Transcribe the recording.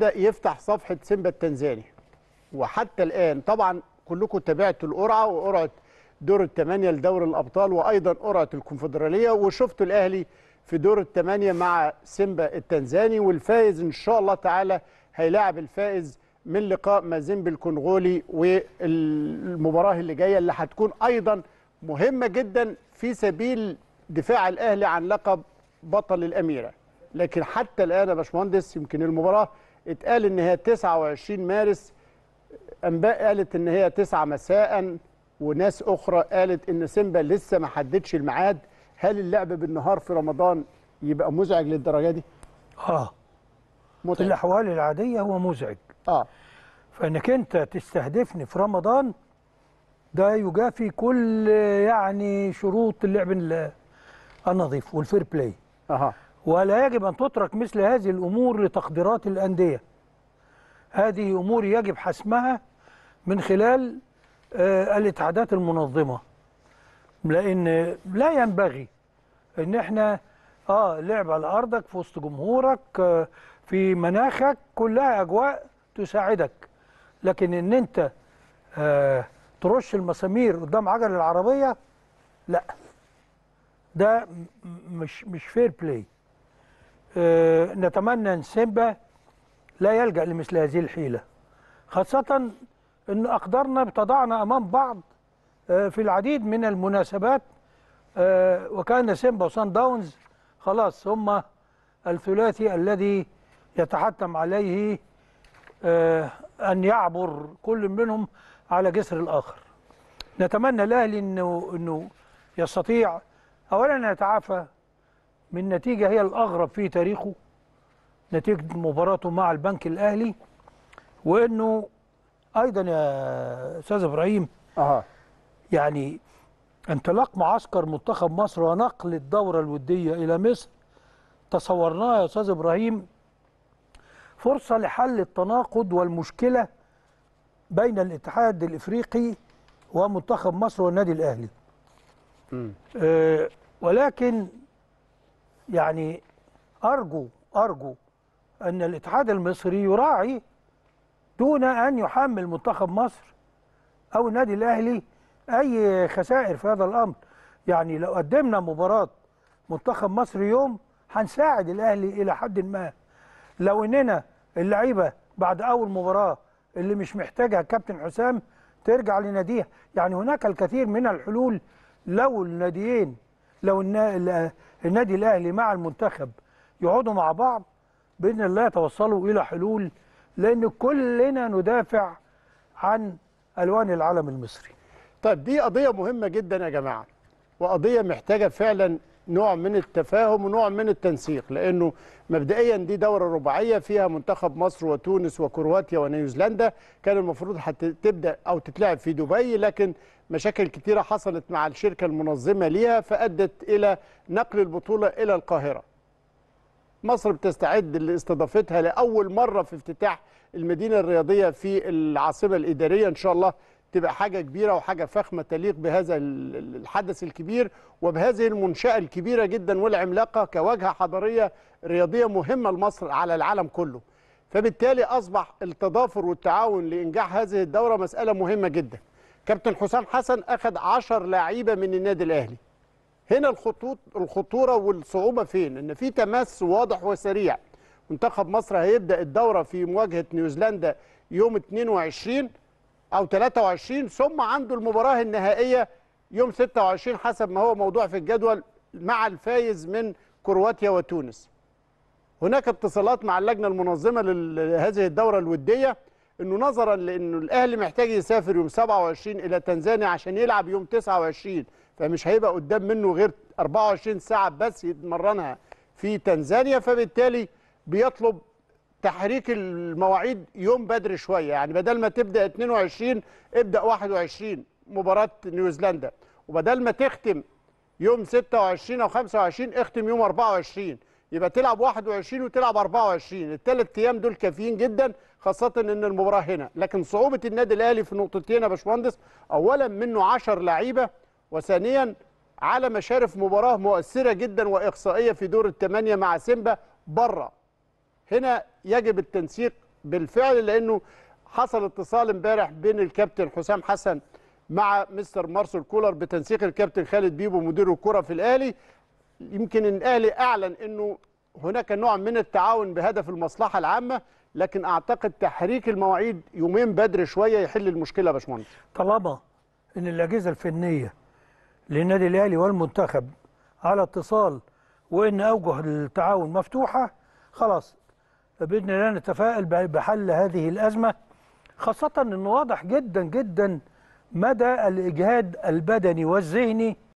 بدأ يفتح صفحة سيمبا التنزاني وحتى الآن طبعا كلكم تابعتوا القرعة وقرعة دور الثمانية لدور الأبطال وأيضا قرعة الكونفدرالية وشفتوا الأهلي في دور الثمانية مع سيمبا التنزاني والفائز إن شاء الله تعالى هيلاعب الفائز من لقاء مازيمبي الكونغولي والمباراة اللي جاية اللي هتكون أيضا مهمة جدا في سبيل دفاع الأهلي عن لقب بطل الأميرة لكن حتى الآن يا باشمهندس يمكن المباراة اتقال ان هي 29 مارس انباء قالت ان هي 9 مساء وناس اخرى قالت ان سيمبا لسه ما حددش الميعاد هل اللعب بالنهار في رمضان يبقى مزعج للدرجه دي اه متعب. الاحوال العاديه هو مزعج اه فانك انت تستهدفني في رمضان ده يجافي كل يعني شروط اللعب النظيف والفير بلاي اها ولا يجب أن تترك مثل هذه الأمور لتقديرات الأندية هذه أمور يجب حسمها من خلال آه، الاتحادات المنظمة لأن لا ينبغي أن احنا آه لعب على أرضك في وسط جمهورك آه، في مناخك كلها أجواء تساعدك لكن أن أنت آه ترش المسامير قدام عجل العربية لا ده مش مش فير بلاي آه، نتمنى أن سيمبا لا يلجأ لمثل هذه الحيلة خاصة أن أقدارنا بتضعنا أمام بعض آه، في العديد من المناسبات آه، وكان سيمبا وسان داونز خلاص هم الثلاثي الذي يتحتم عليه أن يعبر كل منهم على جسر الآخر نتمنى الأهلي أنه, إنه يستطيع أولا يتعافى من نتيجة هي الأغرب في تاريخه نتيجة مباراته مع البنك الأهلي وأنه أيضا يا أستاذ إبراهيم أه. يعني انطلاق معسكر منتخب مصر ونقل الدورة الودية إلى مصر تصورناها يا أستاذ إبراهيم فرصة لحل التناقض والمشكلة بين الاتحاد الإفريقي ومنتخب مصر والنادي الأهلي أه ولكن يعني أرجو أرجو أن الاتحاد المصري يراعي دون أن يحمل منتخب مصر أو النادي الأهلي أي خسائر في هذا الأمر يعني لو قدمنا مباراة منتخب مصر يوم هنساعد الأهلي إلى حد ما لو إننا اللعيبة بعد أول مباراة اللي مش محتاجها كابتن حسام ترجع لناديها يعني هناك الكثير من الحلول لو الناديين لو النادي الاهلي مع المنتخب يقعدوا مع بعض باذن الله يتوصلوا الى حلول لان كلنا ندافع عن الوان العلم المصري. طيب دي قضيه مهمه جدا يا جماعه وقضيه محتاجه فعلا نوع من التفاهم ونوع من التنسيق لانه مبدئيا دي دوره رباعيه فيها منتخب مصر وتونس وكرواتيا ونيوزيلندا كان المفروض هتبدا او تتلعب في دبي لكن مشاكل كثيره حصلت مع الشركه المنظمه ليها فادت الى نقل البطوله الى القاهره. مصر بتستعد لاستضافتها لاول مره في افتتاح المدينه الرياضيه في العاصمه الاداريه ان شاء الله تبقى حاجة كبيرة وحاجة فخمة تليق بهذا الحدث الكبير وبهذه المنشأة الكبيرة جدا والعملاقة كواجهة حضارية رياضية مهمة لمصر على العالم كله فبالتالي أصبح التضافر والتعاون لإنجاح هذه الدورة مسألة مهمة جدا كابتن حسام حسن أخذ عشر لعيبة من النادي الأهلي هنا الخطوط الخطورة والصعوبة فين إن في تماس واضح وسريع منتخب مصر هيبدأ الدورة في مواجهة نيوزيلندا يوم 22 او 23 ثم عنده المباراه النهائيه يوم 26 حسب ما هو موضوع في الجدول مع الفايز من كرواتيا وتونس هناك اتصالات مع اللجنه المنظمه لهذه الدوره الوديه انه نظرا لانه الاهلي محتاج يسافر يوم 27 الى تنزانيا عشان يلعب يوم 29 فمش هيبقى قدام منه غير 24 ساعه بس يتمرنها في تنزانيا فبالتالي بيطلب تحريك المواعيد يوم بدري شويه يعني بدل ما تبدا 22 ابدا 21 مباراه نيوزيلندا وبدل ما تختم يوم 26 او 25 اختم يوم 24 يبقى تلعب 21 وتلعب 24 الثلاث ايام دول كافيين جدا خاصه ان المباراه هنا لكن صعوبه النادي الاهلي في نقطتين يا باشمهندس اولا منه 10 لعيبه وثانيا على مشارف مباراه مؤثره جدا واقصائيه في دور الثمانيه مع سيمبا بره هنا يجب التنسيق بالفعل لانه حصل اتصال امبارح بين الكابتن حسام حسن مع مستر مارسل كولر بتنسيق الكابتن خالد بيبو مدير الكره في الاهلي يمكن الاهلي اعلن انه هناك نوع من التعاون بهدف المصلحه العامه لكن اعتقد تحريك المواعيد يومين بدري شويه يحل المشكله يا باشمهندس طالما ان الاجهزه الفنيه للنادي الاهلي والمنتخب على اتصال وان اوجه التعاون مفتوحه خلاص باذن الله نتفائل بحل هذه الازمه خاصه انه واضح جدا جدا مدى الاجهاد البدني والذهني